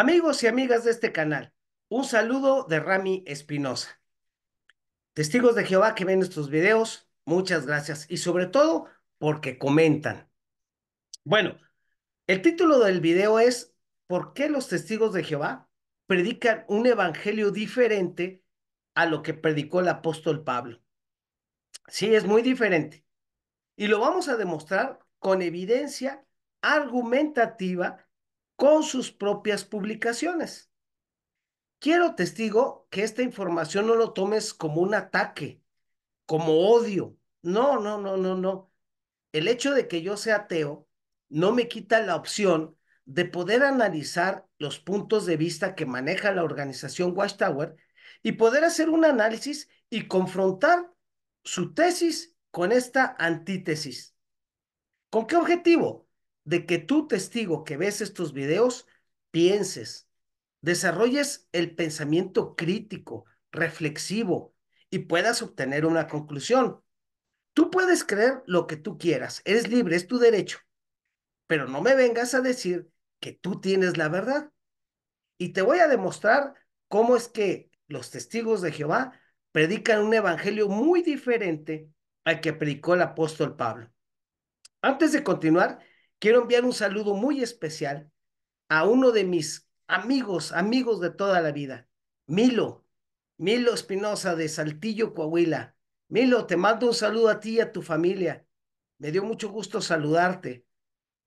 Amigos y amigas de este canal, un saludo de Rami Espinosa. Testigos de Jehová que ven estos videos, muchas gracias y sobre todo porque comentan. Bueno, el título del video es ¿Por qué los testigos de Jehová predican un evangelio diferente a lo que predicó el apóstol Pablo? Sí, es muy diferente. Y lo vamos a demostrar con evidencia argumentativa con sus propias publicaciones. Quiero testigo que esta información no lo tomes como un ataque, como odio. No, no, no, no, no. El hecho de que yo sea ateo no me quita la opción de poder analizar los puntos de vista que maneja la organización Watchtower y poder hacer un análisis y confrontar su tesis con esta antítesis. ¿Con qué objetivo? de que tú, testigo que ves estos videos, pienses, desarrolles el pensamiento crítico, reflexivo y puedas obtener una conclusión. Tú puedes creer lo que tú quieras, eres libre, es tu derecho, pero no me vengas a decir que tú tienes la verdad. Y te voy a demostrar cómo es que los testigos de Jehová predican un evangelio muy diferente al que predicó el apóstol Pablo. Antes de continuar, quiero enviar un saludo muy especial a uno de mis amigos, amigos de toda la vida, Milo, Milo Espinosa de Saltillo, Coahuila. Milo, te mando un saludo a ti y a tu familia. Me dio mucho gusto saludarte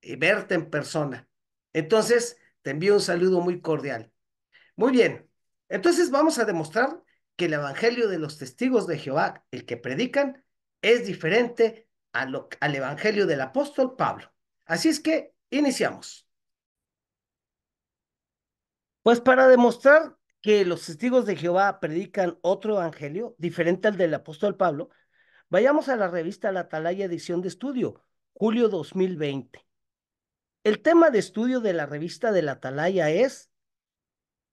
y verte en persona. Entonces, te envío un saludo muy cordial. Muy bien, entonces vamos a demostrar que el Evangelio de los testigos de Jehová, el que predican, es diferente al Evangelio del apóstol Pablo. Así es que iniciamos. Pues para demostrar que los testigos de Jehová predican otro evangelio diferente al del apóstol Pablo, vayamos a la revista La Atalaya edición de estudio, julio 2020. El tema de estudio de la revista de La Atalaya es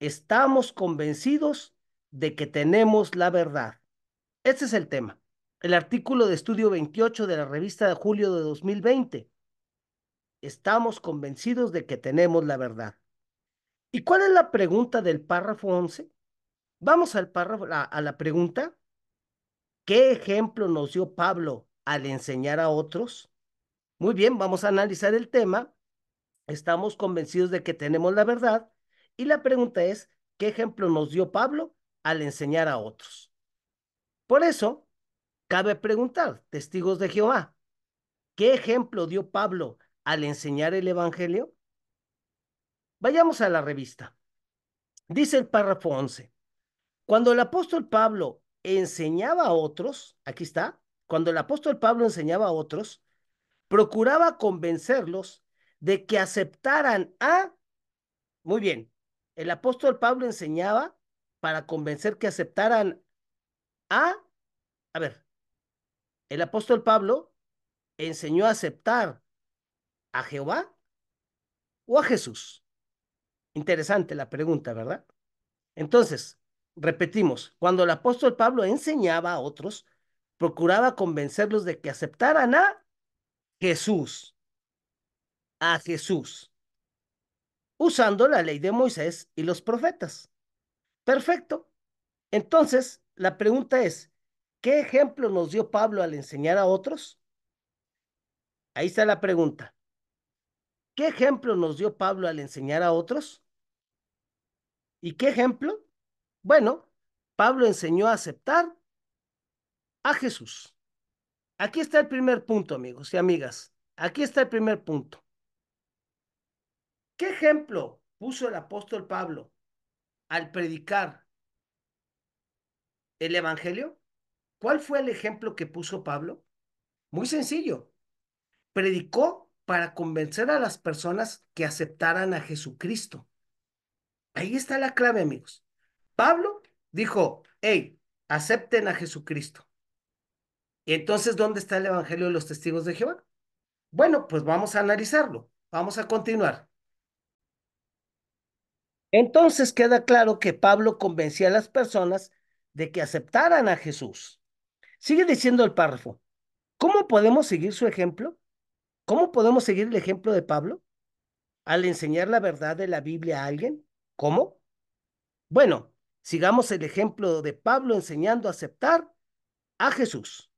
Estamos convencidos de que tenemos la verdad. Este es el tema. El artículo de estudio 28 de la revista de julio de 2020 estamos convencidos de que tenemos la verdad. ¿Y cuál es la pregunta del párrafo 11? Vamos al párrafo, a, a la pregunta, ¿qué ejemplo nos dio Pablo al enseñar a otros? Muy bien, vamos a analizar el tema. Estamos convencidos de que tenemos la verdad. Y la pregunta es, ¿qué ejemplo nos dio Pablo al enseñar a otros? Por eso, cabe preguntar, testigos de Jehová, ¿qué ejemplo dio Pablo al enseñar el Evangelio? Vayamos a la revista. Dice el párrafo 11. Cuando el apóstol Pablo enseñaba a otros, aquí está, cuando el apóstol Pablo enseñaba a otros, procuraba convencerlos de que aceptaran a... Muy bien, el apóstol Pablo enseñaba para convencer que aceptaran a... A ver, el apóstol Pablo enseñó a aceptar ¿A Jehová o a Jesús? Interesante la pregunta, ¿verdad? Entonces, repetimos, cuando el apóstol Pablo enseñaba a otros, procuraba convencerlos de que aceptaran a Jesús, a Jesús, usando la ley de Moisés y los profetas. Perfecto. Entonces, la pregunta es, ¿qué ejemplo nos dio Pablo al enseñar a otros? Ahí está la pregunta. ¿Qué ejemplo nos dio Pablo al enseñar a otros? ¿Y qué ejemplo? Bueno, Pablo enseñó a aceptar a Jesús. Aquí está el primer punto, amigos y amigas. Aquí está el primer punto. ¿Qué ejemplo puso el apóstol Pablo al predicar el Evangelio? ¿Cuál fue el ejemplo que puso Pablo? Muy sencillo. Predicó para convencer a las personas que aceptaran a Jesucristo. Ahí está la clave, amigos. Pablo dijo, hey, acepten a Jesucristo. ¿Y entonces dónde está el Evangelio de los Testigos de Jehová? Bueno, pues vamos a analizarlo. Vamos a continuar. Entonces queda claro que Pablo convencía a las personas de que aceptaran a Jesús. Sigue diciendo el párrafo, ¿cómo podemos seguir su ejemplo? ¿Cómo podemos seguir el ejemplo de Pablo? Al enseñar la verdad de la Biblia a alguien. ¿Cómo? Bueno, sigamos el ejemplo de Pablo enseñando a aceptar a Jesús.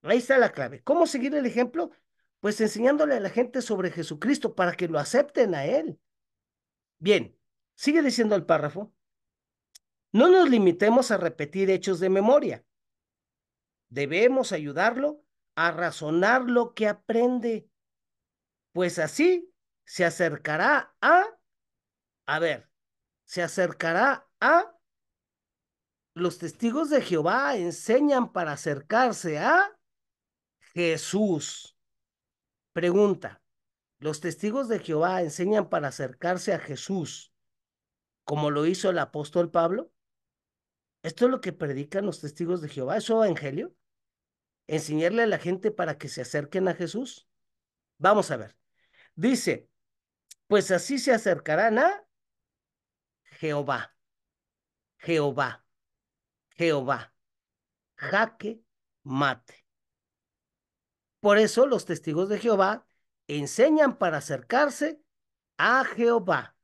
Ahí está la clave. ¿Cómo seguir el ejemplo? Pues enseñándole a la gente sobre Jesucristo para que lo acepten a él. Bien, sigue diciendo el párrafo. No nos limitemos a repetir hechos de memoria. Debemos ayudarlo a razonar lo que aprende, pues así se acercará a, a ver, se acercará a, los testigos de Jehová enseñan para acercarse a Jesús. Pregunta, los testigos de Jehová enseñan para acercarse a Jesús, como lo hizo el apóstol Pablo. ¿Esto es lo que predican los testigos de Jehová? ¿Es su evangelio? enseñarle a la gente para que se acerquen a Jesús? Vamos a ver. Dice, pues así se acercarán a Jehová, Jehová, Jehová, jaque mate. Por eso los testigos de Jehová enseñan para acercarse a Jehová.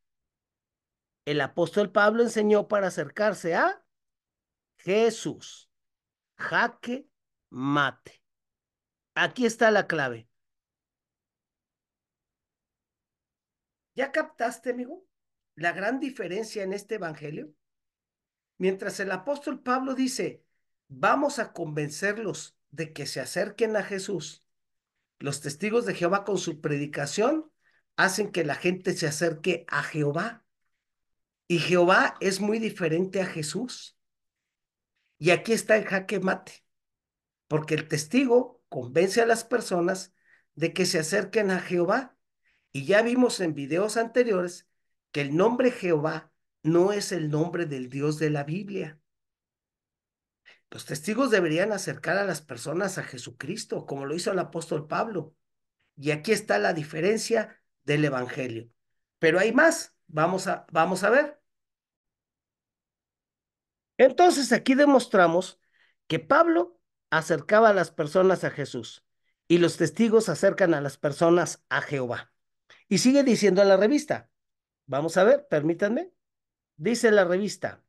El apóstol Pablo enseñó para acercarse a Jesús. Jaque mate. Aquí está la clave. ¿Ya captaste, amigo, la gran diferencia en este evangelio? Mientras el apóstol Pablo dice, vamos a convencerlos de que se acerquen a Jesús, los testigos de Jehová con su predicación hacen que la gente se acerque a Jehová. Y Jehová es muy diferente a Jesús. Y aquí está el jaque mate porque el testigo convence a las personas de que se acerquen a Jehová. Y ya vimos en videos anteriores que el nombre Jehová no es el nombre del Dios de la Biblia. Los testigos deberían acercar a las personas a Jesucristo, como lo hizo el apóstol Pablo. Y aquí está la diferencia del Evangelio. Pero hay más, vamos a, vamos a ver. Entonces aquí demostramos que Pablo acercaba a las personas a Jesús y los testigos acercan a las personas a Jehová. Y sigue diciendo la revista, vamos a ver, permítanme, dice la revista,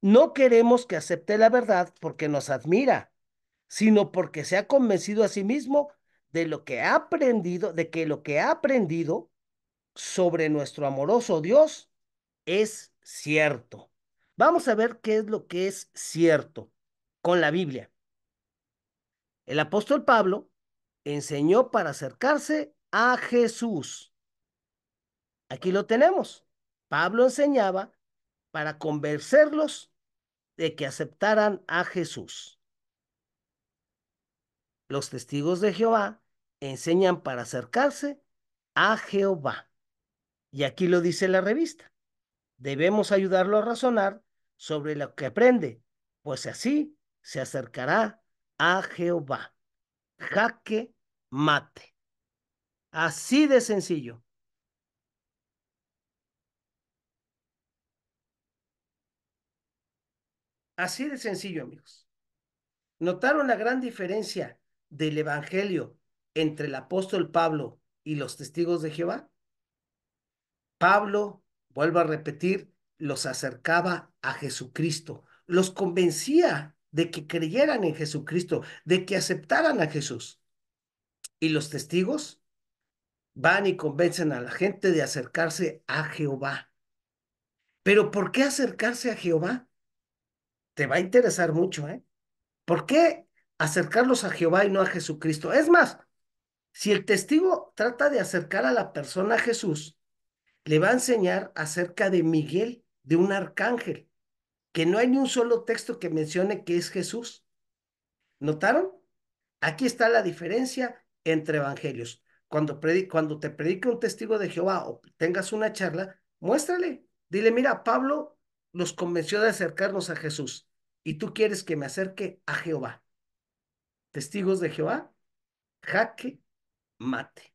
no queremos que acepte la verdad porque nos admira, sino porque se ha convencido a sí mismo de lo que ha aprendido, de que lo que ha aprendido sobre nuestro amoroso Dios es cierto. Vamos a ver qué es lo que es cierto con la Biblia. El apóstol Pablo enseñó para acercarse a Jesús. Aquí lo tenemos. Pablo enseñaba para convencerlos de que aceptaran a Jesús. Los testigos de Jehová enseñan para acercarse a Jehová. Y aquí lo dice la revista. Debemos ayudarlo a razonar sobre lo que aprende, pues así se acercará a Jehová. Jaque mate. Así de sencillo. Así de sencillo, amigos. ¿Notaron la gran diferencia del Evangelio entre el apóstol Pablo y los testigos de Jehová? Pablo, vuelvo a repetir, los acercaba a Jesucristo, los convencía de que creyeran en Jesucristo, de que aceptaran a Jesús. Y los testigos van y convencen a la gente de acercarse a Jehová. Pero ¿por qué acercarse a Jehová? Te va a interesar mucho, ¿eh? ¿Por qué acercarlos a Jehová y no a Jesucristo? Es más, si el testigo trata de acercar a la persona a Jesús, le va a enseñar acerca de Miguel, de un arcángel que no hay ni un solo texto que mencione que es Jesús. ¿Notaron? Aquí está la diferencia entre evangelios. Cuando, cuando te predique un testigo de Jehová o tengas una charla, muéstrale. Dile, mira, Pablo nos convenció de acercarnos a Jesús y tú quieres que me acerque a Jehová. Testigos de Jehová, jaque mate.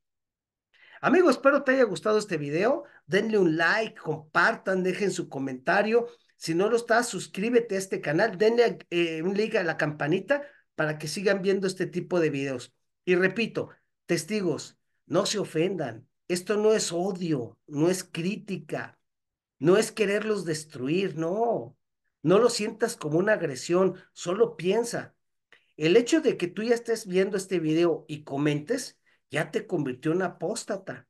Amigos, espero te haya gustado este video. Denle un like, compartan, dejen su comentario si no lo estás, suscríbete a este canal, denle eh, un like a la campanita para que sigan viendo este tipo de videos. Y repito, testigos, no se ofendan. Esto no es odio, no es crítica, no es quererlos destruir, no. No lo sientas como una agresión, solo piensa. El hecho de que tú ya estés viendo este video y comentes, ya te convirtió en apóstata,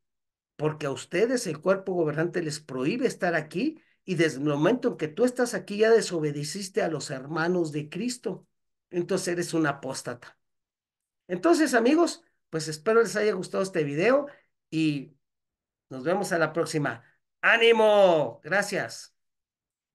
porque a ustedes el cuerpo gobernante les prohíbe estar aquí y desde el momento en que tú estás aquí ya desobedeciste a los hermanos de Cristo. Entonces eres un apóstata. Entonces, amigos, pues espero les haya gustado este video y nos vemos a la próxima. ¡Ánimo! Gracias.